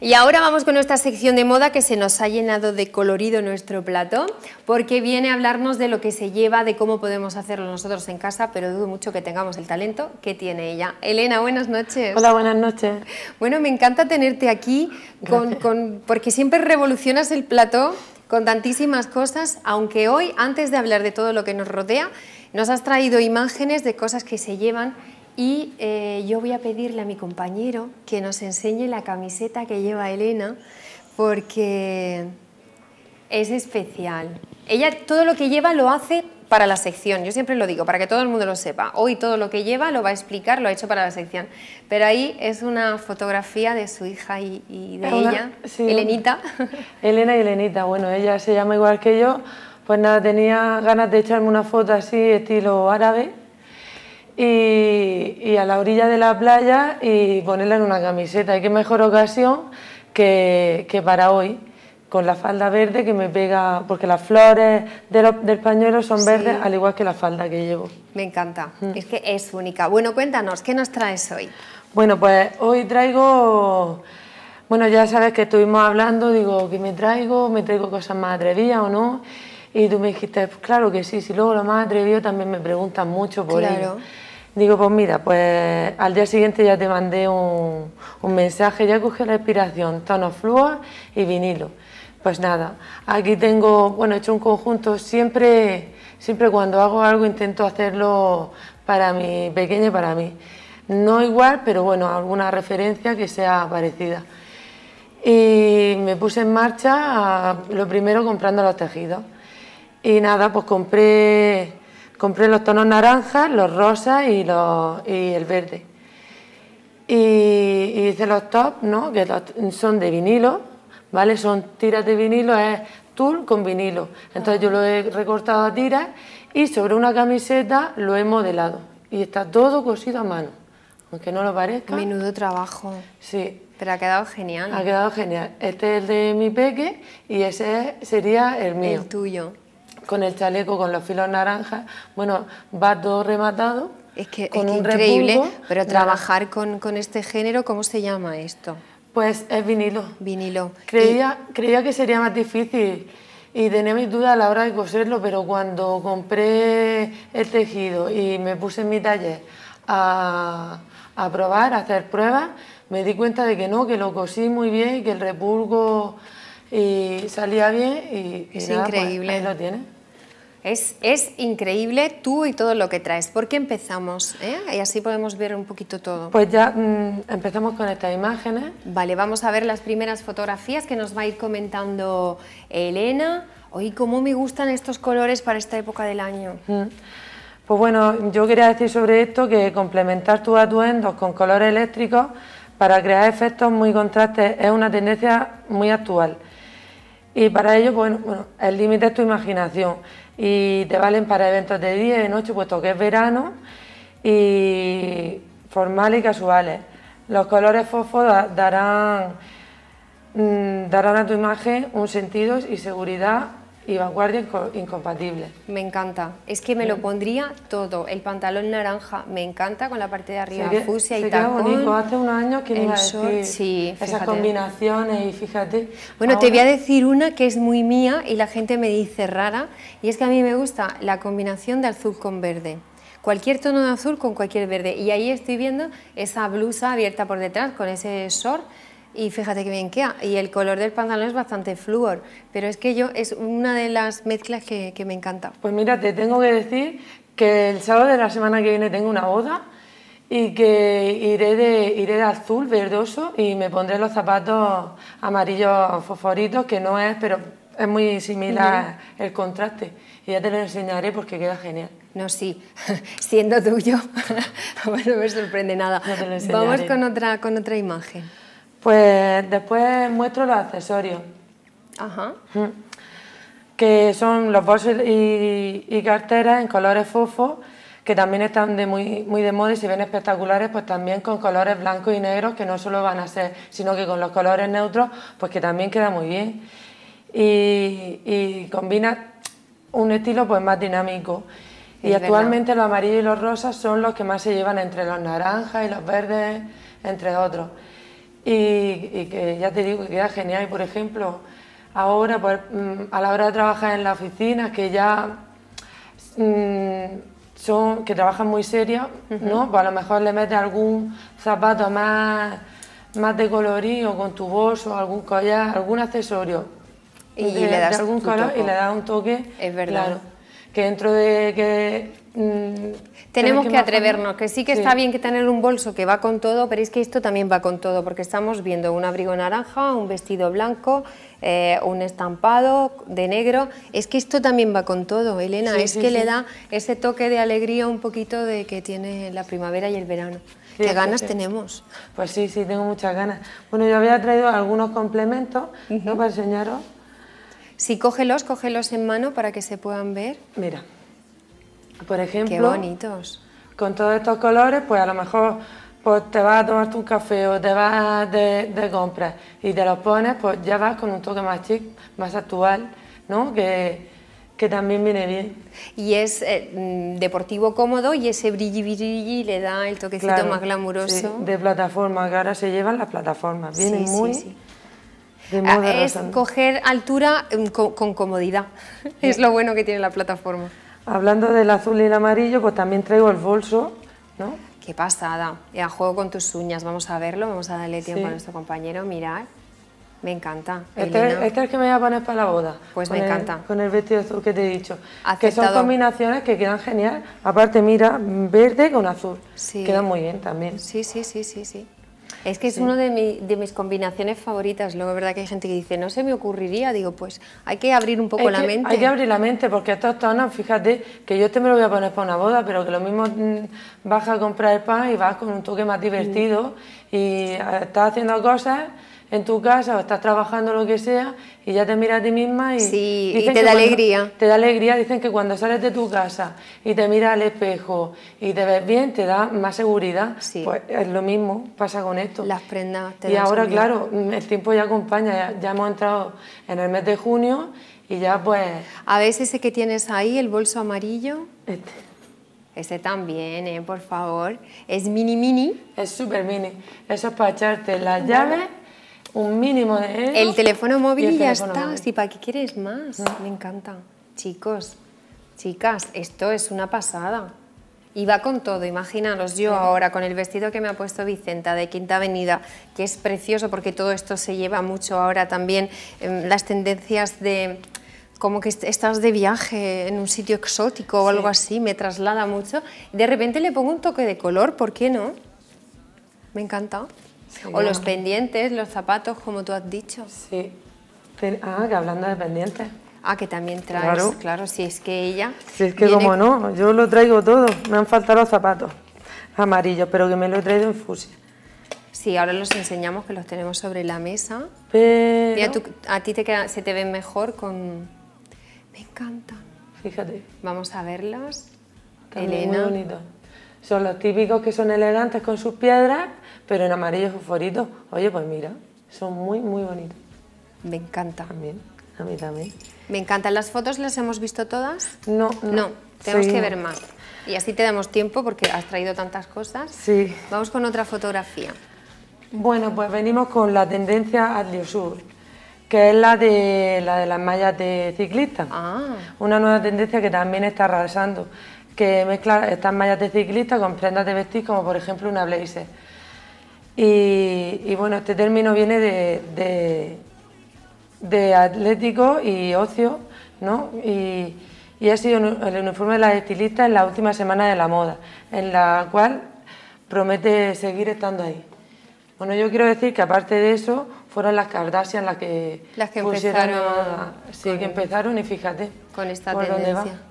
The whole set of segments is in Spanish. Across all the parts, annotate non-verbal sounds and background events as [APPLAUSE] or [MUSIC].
Y ahora vamos con nuestra sección de moda que se nos ha llenado de colorido nuestro plato, porque viene a hablarnos de lo que se lleva, de cómo podemos hacerlo nosotros en casa, pero dudo mucho que tengamos el talento que tiene ella. Elena, buenas noches. Hola, buenas noches. Bueno, me encanta tenerte aquí, con, porque siempre revolucionas el plato con tantísimas cosas, aunque hoy, antes de hablar de todo lo que nos rodea, nos has traído imágenes de cosas que se llevan y eh, yo voy a pedirle a mi compañero que nos enseñe la camiseta que lleva Elena, porque es especial. Ella todo lo que lleva lo hace para la sección, yo siempre lo digo, para que todo el mundo lo sepa. Hoy todo lo que lleva lo va a explicar, lo ha hecho para la sección. Pero ahí es una fotografía de su hija y, de ella, sí, Elenita. [LAUGHS] Elena y Elenita, bueno, ella se llama igual que yo. Pues nada, tenía ganas de echarme una foto así, estilo árabe, y, a la orilla de la playa y ponerla en una camiseta. Y qué mejor ocasión que, para hoy, con la falda verde que me pega, porque las flores de del pañuelo son verdes, al igual que la falda que llevo. Me encanta, mm. es que es única. Bueno, cuéntanos, ¿qué nos traes hoy? Bueno, pues hoy traigo, bueno, ya sabes que estuvimos hablando, digo, ¿qué me traigo? ¿Me traigo cosas más atrevidas o no? Y tú me dijiste, pues claro que sí, si luego lo más atrevido también me preguntan mucho por claro. ello. Digo, pues mira, pues al día siguiente ya te mandé un, un mensaje, ya cogí la inspiración, ...tono flúor y vinilo. Pues nada, aquí tengo, bueno, he hecho un conjunto, siempre, siempre cuando hago algo intento hacerlo para mi pequeño para mí. No igual, pero bueno, alguna referencia que sea parecida. Y me puse en marcha, lo primero comprando los tejidos. Y nada, pues compré compré los tonos naranjas, los rosas y, los, y el verde. Y, y, hice los tops, ¿no? que son de vinilo, ¿vale? Son tiras de vinilo, es tul con vinilo. Entonces yo lo he recortado a tiras y sobre una camiseta lo he modelado. Y está todo cosido a mano, aunque no lo parezca. Menudo trabajo. Sí. Pero ha quedado genial. Ha quedado genial. Este es el de mi peque y ese sería el mío. El tuyo con el chaleco con los filos naranjas, bueno, va todo rematado. Es que es increíble, pero trabajar con, este género, ¿cómo se llama esto? Pues es vinilo. Vinilo. Creía, creía que sería más difícil y tenía mis dudas a la hora de coserlo, pero cuando compré el tejido y me puse en mi taller a, probar, a hacer pruebas, me di cuenta de que no, que lo cosí muy bien que el repulgo salía bien y, es pues, increíble. ahí lo tiene. Es, increíble tú y todo lo que traes. ¿Por qué empezamos? Eh? Y así podemos ver un poquito todo. Pues ya mm, empezamos con estas imágenes. Vale, vamos a ver las primeras fotografías que nos va a ir comentando Elena. Oye, ¿cómo me gustan estos colores para esta época del año? Mm. Pues bueno, yo quería decir sobre esto que complementar tus atuendos con colores eléctricos para crear efectos muy contrastes es una tendencia muy actual. Y para ello, pues, bueno el límite es tu imaginación y te valen para eventos de día y de noche, puesto que es verano, y formales y casuales. Los colores fósforos darán, mm, darán a tu imagen un sentido y seguridad y vanguardia incompatible. Me encanta. Es que me lo pondría todo. El pantalón naranja me encanta con la parte de arriba fusia y tacón. bonito. Hace unos años que iba a decir sí, esas combinaciones y fíjate. Bueno, te voy a decir una que es muy mía y la gente me dice rara y es que a mí me gusta la combinación de azul con verde cualquier tono de azul con cualquier verde. Y ahí estoy viendo esa blusa abierta por detrás con ese short y fíjate que bien queda. Y el color del pantalón es bastante flúor, pero es que yo es una de las mezclas que, me encanta. Pues mira, te tengo que decir que el sábado de la semana que viene tengo una boda y que iré de, iré de azul verdoso y me pondré los zapatos amarillos fosforitos, que no es, pero es muy similar el contraste. Y ya te lo enseñaré porque queda genial. No, sí, [LAUGHS] siendo tuyo, [LAUGHS] no me sorprende nada. Vamos con otra, con otra imagen. Pues después muestro los accesorios. Que son los bolsos y, carteras en colores fofo, que también están muy, de moda y se ven espectaculares, pues también con colores blancos y negros, que no solo van a ser, sino que con los colores neutros, pues que también queda muy bien. Y, combina un estilo pues más dinámico. Y actualmente los amarillos y los rosas son los que más se llevan entre los naranjas y los verdes, entre otros y, que ya te digo que queda genial. por ejemplo, ahora pues, mm, a la hora de trabajar en la oficina, que ya mm, son, que trabajan muy serios ¿no? Pues a lo mejor le metes algún zapato más, más de o con tu bolso, algún collar, algún accesorio. Y, le das algún color y le das un toque. Es verdad dentro de que... Mm, tenemos que, atrevernos, que sí que está bien que tener un bolso que va con todo, pero es que esto también va con todo, porque estamos viendo un abrigo naranja, un vestido blanco, eh, un estampado de negro, es que esto también va con todo, Elena, es que le da ese toque de alegría un poquito de que tiene la primavera y el verano. ¿Qué ganas tenemos? Pues sí, sí, tengo muchas ganas. Bueno, yo había traído algunos complementos para enseñaros. Si cógelos, cógelos en mano para que se puedan ver. Mira, por ejemplo... Qué bonitos. Con todos estos colores, pues a lo mejor pues te vas a tomarte un café o te vas de, compras y te los pones, pues ya vas con un toque más chic, más actual, ¿no? Que, también viene bien. Y es eh, mm, deportivo cómodo y ese brilli brilli le da el toquecito más glamuroso. de plataforma, que ahora se llevan las plataformas, vienen muy... Ah, es coger altura em, con, comodidad. [LAUGHS] Es lo bueno que tiene la plataforma. Hablando del azul y el amarillo, pues también traigo el bolso, ¿no? Qué pasada. Ya juego con tus uñas. Vamos a verlo, vamos a darle tiempo a nuestro compañero. Mirar. Me encanta. Este, este es, el que me voy a poner para la boda. Pues me encanta. Con el vestido azul que te he dicho. Que son combinaciones que quedan genial. Aparte, mira, verde con azul. Sí. Queda muy bien también. Sí, sí, sí, sí, sí. Es que es una de, mis combinaciones favoritas. Luego, es verdad que hay gente que dice, no se me ocurriría. Digo, pues hay que abrir un poco la mente. Hay que abrir la mente, porque estos tonos, fíjate, que yo este me lo voy a poner para una boda, pero que lo mismo mm, vas a comprar el pan y vas con un toque más mm. divertido y eh, estás haciendo cosas en tu casa o estás trabajando lo que sea y ya te miras a ti misma y, y te da alegría. Te da alegría, dicen que cuando sales de tu casa y te miras al espejo y te ves bien, te da más seguridad. Sí. Pues es lo mismo, pasa con esto. Las prendas te Y ahora, claro, mm, el tiempo ya acompaña, ya, hemos entrado en el mes de junio y ya pues... A veces ese que tienes ahí, el bolso amarillo... Este. Ese también, ¿eh? por favor. Es mini mini. Es súper mini. Eso es para echarte las llaves un mínimo de El teléfono móvil ya está, ¿Y para qué quieres más. Mm. Me encanta. Chicos, chicas, esto es una pasada. Y va con todo, imaginaros yo ahora con el vestido que me ha puesto Vicenta de Quinta Avenida, que es precioso porque todo esto se lleva mucho ahora también, em, las tendencias de como que estás de viaje en un sitio exótico o algo así, me traslada mucho. De repente le pongo un toque de color, ¿por qué no? Me encanta o los pendientes, los zapatos, como tú has dicho. Sí. Ah, que hablando de pendientes. Ah, que también traes, claro, claro si es que ella... Si es que como no, yo lo traigo todo, me han faltado los zapatos amarillos, pero que me lo he traído en fusia. Sí, ahora los enseñamos que los tenemos sobre la mesa. Pero... Mira, a ti te queda, se te ven mejor con... Me encanta Fíjate. Vamos a verlas. También Elena. Muy bonito. Son los típicos que son elegantes con sus piedras, pero en amarillo forito. Oye, pues mira, son muy, muy bonitos. Me encanta. También, a mí también. Me encantan. ¿Las fotos las hemos visto todas? No, no. no tenemos que ver más. Y así te damos tiempo porque has traído tantas cosas. Sí. Vamos con otra fotografía. Bueno, pues venimos con la tendencia diosur... que es la de, la de las mallas de ciclista. Ah. Una nueva tendencia que también está arrasando que mezcla estas eh, mallas de ciclista con prendas de vestir, como por ejemplo una blazer. Y, bueno, este término viene de, de, atlético y ocio, ¿no? Y, ha sido el uniforme de las estilistas en la última semana de la moda, en la cual promete seguir estando ahí. Bueno, yo quiero decir que aparte de eso, fueron las Kardashian las que, las que empezaron, sí, que empezaron y fíjate con esta tendencia. Dónde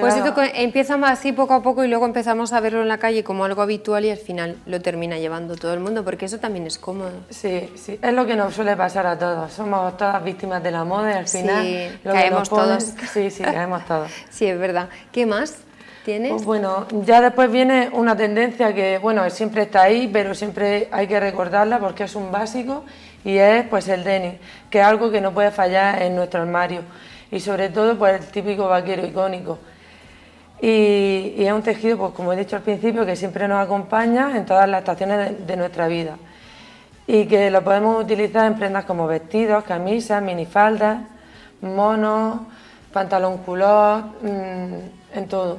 pues esto empieza así poco a poco y luego empezamos a verlo en la calle como algo habitual y al final lo termina llevando todo el mundo, porque eso también es cómodo. Sí, sí, es lo que nos suele pasar a todos. Somos todas víctimas de la moda y al final caemos todos. [LAUGHS] Sí, sí, caemos todos. [LAUGHS] sí, es verdad. ¿Qué más? ¿Tienes? Pues bueno, ya después viene una tendencia que, bueno, siempre está ahí, pero siempre hay que recordarla porque es un básico y es pues el denim, que es algo que no puede fallar en nuestro armario y sobre todo por pues, el típico vaquero icónico. Y, es un tejido, pues como he dicho al principio, que siempre nos acompaña en todas las estaciones de, nuestra vida y que lo podemos utilizar en prendas como vestidos, camisas, minifaldas, monos, pantalón culot, mm, en todo.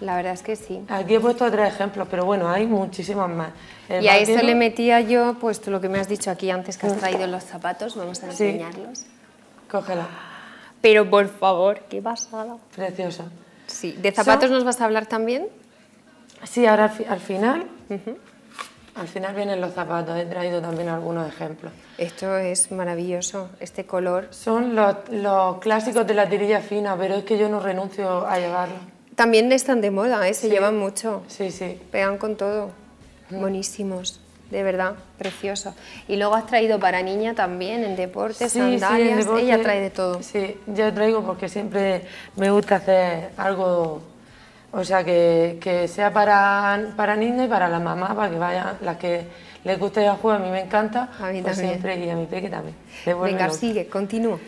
La verdad es que sí. Aquí he puesto tres ejemplos, pero bueno, hay muchísimos más. y a eso le metía yo, pues lo que me has dicho aquí antes que has mm. traído los zapatos, vamos a enseñarlos. Cógela. Pero por favor, qué pasada. Preciosa. Sí, ¿de zapatos nos vas a hablar también? Sí, ahora al, final. Al final vienen los zapatos, he traído también algunos ejemplos. Esto es maravilloso, este color. Son los, los clásicos de la tirilla fina, pero es que yo no renuncio a llevarlo. También están de moda, ¿eh? se llevan mucho. Sí, sí. Pegan con todo. Buenísimos de verdad, preciosa... Y luego has traído para niña también, en deportes, sandalias, ella trae de todo. Sí, yo traigo porque siempre me gusta hacer algo, o sea, que, sea para, para niña y para la mamá, para que vayan las que les guste ir a jugar, a mí me encanta, a mí pues siempre, y a mi peque también. Venga, sigue, continúa.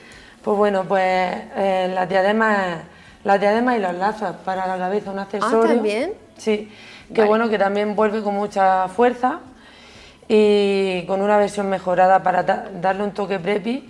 Pues bueno, pues eh, las diademas las diademas y los lazos para la cabeza, un ah, accesorio. ¿Ah, también? Sí, que bueno, que también vuelve con mucha fuerza y con una versión mejorada para darle un toque preppy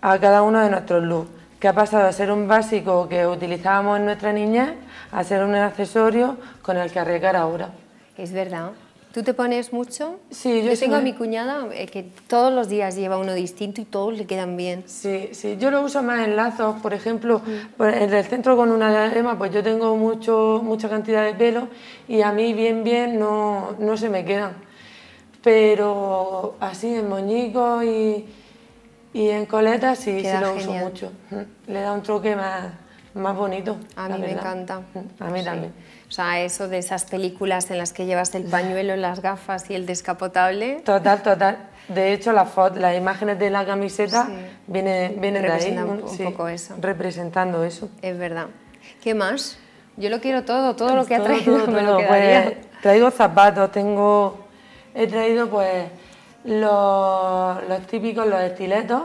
a cada uno de nuestros looks, que ha pasado a ser un básico que utilizábamos en nuestra niñez a ser un accesorio con el que arreglar ahora. Es verdad. ¿Tú te pones mucho? Sí, yo, yo tengo a mi cuñada eh, que todos los días lleva uno distinto y todos le quedan bien. Sí, sí, yo lo uso más en lazos, por ejemplo, mm. pues, en el centro con una diadema pues yo tengo mucho, mucha cantidad de pelo y a mí bien, bien no, no se me quedan pero así en moñico y, en coletas sí, lo uso mucho. Le da un truque más, más bonito. A mí me encanta. A mí también. O sea, eso de esas películas en las que llevas el pañuelo, las gafas y el descapotable. Total, total. De hecho, las, las imágenes de la camiseta viene vienen, de ahí. Un, poco eso. Representando eso. Es verdad. ¿Qué más? Yo lo quiero todo, todo lo que ha traído [LAUGHS] pues, traigo zapatos, tengo he traído pues los, típicos, los estiletos,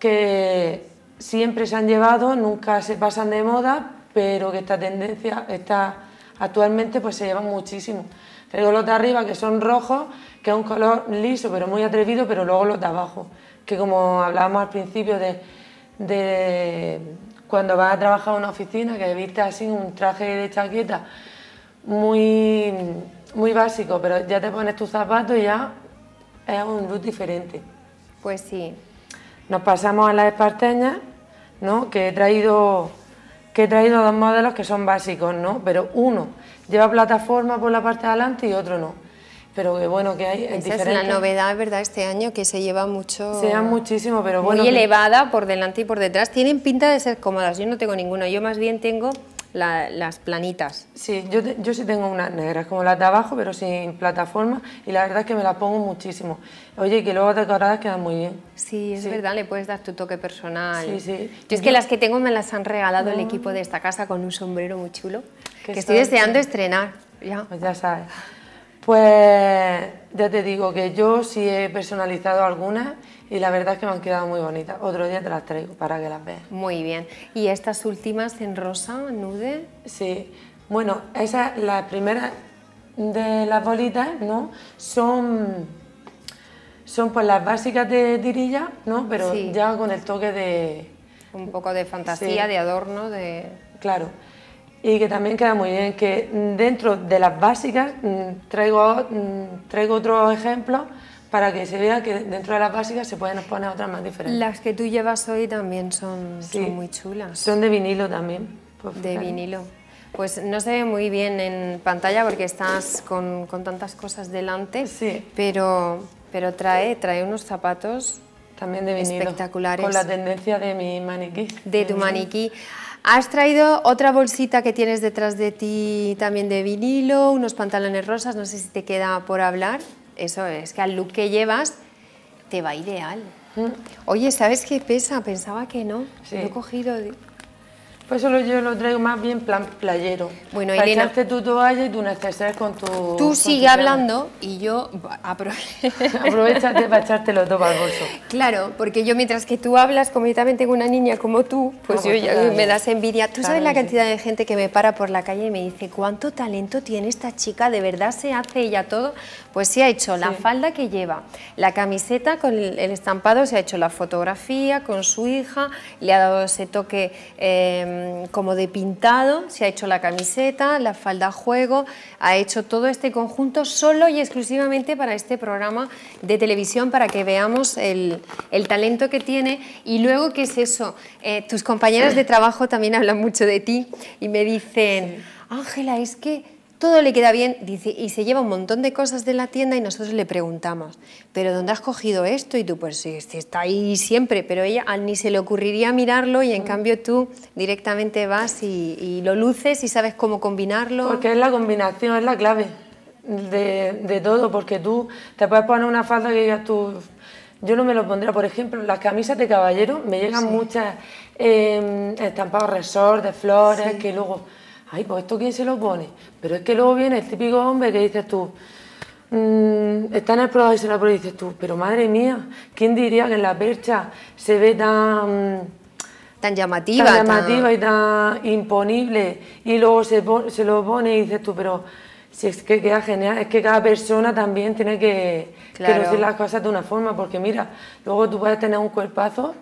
que siempre se han llevado, nunca se pasan de moda, pero que esta tendencia, está actualmente pues se llevan muchísimo. Traigo los de arriba que son rojos, que es un color liso pero muy atrevido, pero luego los de abajo, que como hablábamos al principio de, cuando vas a trabajar a una oficina, que viste así un traje de chaqueta muy muy básico, pero ya te pones tus zapatos y ya es un look diferente. Pues sí. Nos pasamos a las esparteñas, ¿no? Que he traído que he traído dos modelos que son básicos, ¿no? Pero uno lleva plataforma por la parte de adelante y otro no. Pero que bueno, que hay. es, diferente. es la novedad, ¿verdad?, Este año que se lleva mucho. Se lleva muchísimo, pero bueno. Muy elevada por delante y por detrás. Tienen pinta de ser cómodas. Yo no tengo ninguno. Yo más bien tengo las planitas. Sí, yo, sí tengo unas negras, como las de abajo, pero sin plataforma, y la verdad es que me las pongo muchísimo. Oye, que luego decoradas quedan muy bien. Sí, es verdad, le puedes dar tu toque personal. Sí, sí. Yo es que las que tengo me las han regalado el ah. equipo de esta casa con un sombrero muy chulo, que estoy deseando estrenar. Ya. Pues ya sabes. Pues ya te digo que yo sí he personalizado algunas y la verdad es que me han quedado muy bonitas. Otro día te las traigo para que las veas. Muy bien. ¿Y estas últimas en rosa, nude? Sí. Bueno, esas, las primeras de las bolitas, ¿no? Son, son pues las básicas de tirilla, ¿no? Pero ya con el toque de... Un poco de fantasía, de adorno, de... Claro. Y que también queda muy bien, que dentro de las básicas mm, traigo, mm, traigo otros ejemplos para que se vea que dentro de las básicas se pueden poner otras más diferentes. Las que tú llevas hoy también son, muy chulas. Son de vinilo también. de vinilo. Pues no se ve muy bien en pantalla porque estás con, tantas cosas delante, sí. pero, pero trae, trae unos zapatos también de vinilo, espectaculares. Con la tendencia de mi maniquí. De tu maniquí. Has traído otra bolsita que tienes detrás de ti también de vinilo, unos pantalones rosas, no sé si te queda por hablar eso es que al look que llevas te va ideal. Mm. Oye, ¿sabes qué pesa? Pensaba que no. Lo he cogido. Pues eso yo lo traigo más bien plan playero. Bueno, Para Elena... Echarte tu toalla y tu necesidad con tu... Tú sigue hablando y yo... [LAUGHS] Aprovechate para los todo al bolso. Claro, porque yo mientras que tú hablas, completamente con una niña como tú, pues yo ya me das envidia. Tú sabes la cantidad de gente que me para por la calle y me dice, ¿cuánto talento tiene esta chica? ¿De verdad se hace ella todo? Pues sí ha hecho la falda que lleva, la camiseta con el estampado, se ha hecho la fotografía con su hija, le ha dado ese toque... Eh, Em, como de pintado, se ha hecho la camiseta, la falda juego, ha hecho todo este conjunto solo y exclusivamente para este programa de televisión, para que veamos el, talento que tiene. Y luego, ¿qué es eso? Eh, tus compañeras de trabajo también hablan mucho de ti y me dicen, Ángela, es que todo le queda bien dice, y se lleva un montón de cosas de la tienda y nosotros le preguntamos, ¿pero dónde has cogido esto? Y tú, pues si está ahí siempre, pero ella ni se le ocurriría mirarlo y en mm. cambio tú directamente vas y, lo luces y sabes cómo combinarlo. Porque es la combinación, es la clave de, todo, porque tú te puedes poner una falda que digas tú, yo no me lo pondría, por ejemplo, las camisas de caballero me llegan muchas eh, estampados resort, de flores, que luego ay, pues esto quién se lo pone. Pero es que luego viene el típico hombre que dices tú, mm, está en el programa y se lo pone y dices tú, pero madre mía, ¿quién diría que en la percha se ve tan tan llamativa. Tan llamativa y tan imponible. Y luego se, lo pone y dices tú, pero si es que queda genial, es que cada persona también tiene que, decir las cosas de una forma, porque mira, luego tú puedes tener un cuerpazo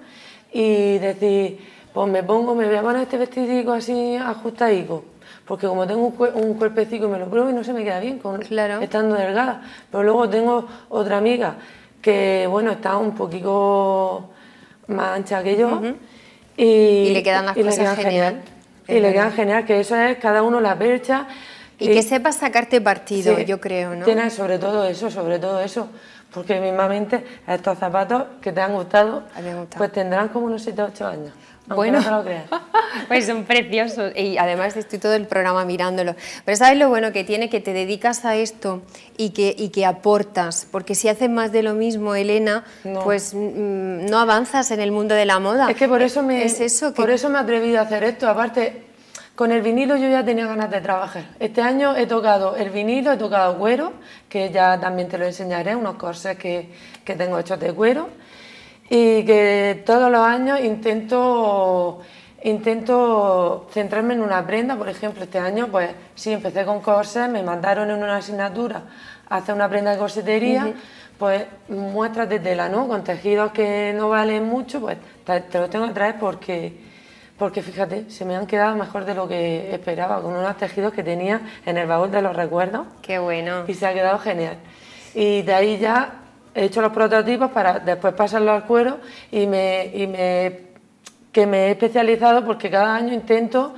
y decir, pues me pongo, me voy a poner este vestidico así ajustadico porque como tengo un, cuerpecito y me lo pruebo y no se me queda bien con, estando delgada. Pero luego tengo otra amiga que, bueno, está un poquito más ancha que yo. y, le quedan las y cosas le genial. Y le quedan genial, que eso es cada uno la percha. Y, que sepa sacarte partido, yo creo, ¿no? Tienes sobre todo eso, sobre todo eso. Porque mismamente estos zapatos que te han gustado, ah, pues tendrán como unos 7 o 8 años bueno, [LAUGHS] pues son preciosos y además estoy todo el programa mirándolo. Pero sabes lo bueno que tiene que te dedicas a esto y que, y que aportas, porque si haces más de lo mismo, Elena, pues mm, no avanzas en el mundo de la moda. Es que por eso me, es eso por eso me he atrevido a hacer esto. Aparte, con el vinilo yo ya tenía ganas de trabajar. Este año he tocado el vinilo, he tocado cuero, que ya también te lo enseñaré, unos corsés que, que tengo hechos de cuero y que todos los años intento, intento centrarme en una prenda. Por ejemplo, este año, pues sí, empecé con corset, me mandaron en una asignatura hacer una prenda de corsetería, pues muestras de tela, ¿no? Con tejidos que no valen mucho, pues te, lo los tengo que traer porque... Porque fíjate, se me han quedado mejor de lo que esperaba, con unos tejidos que tenía en el baúl de los recuerdos. Qué bueno. Y se ha quedado genial. Y de ahí ya he hecho los prototipos para después pasarlo al cuero y me, que me he especializado porque cada año intento,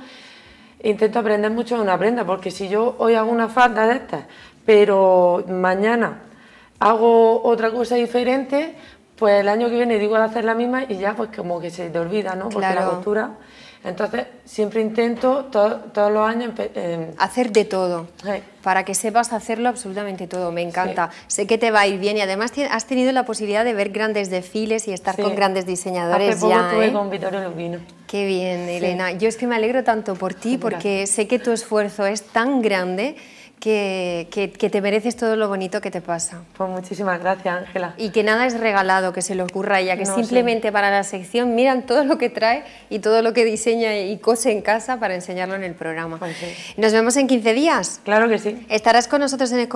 intento aprender mucho de una prenda, porque si yo hoy hago una falda de estas, pero mañana hago otra cosa diferente, pues el año que viene digo de hacer la misma y ya pues como que se te olvida, ¿no? Porque la costura entonces, siempre intento todos los años... Em, hacer de todo, para que sepas hacerlo absolutamente todo, me encanta. Sé que te va a ir bien y además has tenido la posibilidad de ver grandes desfiles y estar con grandes diseñadores ya, ¿eh? con Qué bien, Elena. Yo es que me alegro tanto por ti porque sé que tu esfuerzo es tan grande que, te mereces todo lo bonito que te pasa. Pues muchísimas gracias, Ángela. Y que nada es regalado, que se le ocurra a ella, que simplemente para la sección miran todo lo que trae y todo lo que diseña y cose en casa para enseñarlo en el programa. Pues nos vemos en 15 días. Claro que sí. ¿Estarás con nosotros en el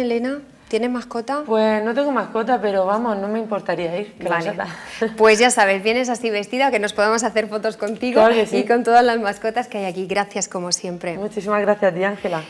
Elena? ¿Tienes mascota? Pues no tengo mascota, pero vamos, no me importaría ir. [LAUGHS] Pues ya sabes, vienes así vestida, que nos podamos hacer fotos contigo y con todas las mascotas que hay aquí. Gracias como siempre. Muchísimas gracias a ti, Ángela.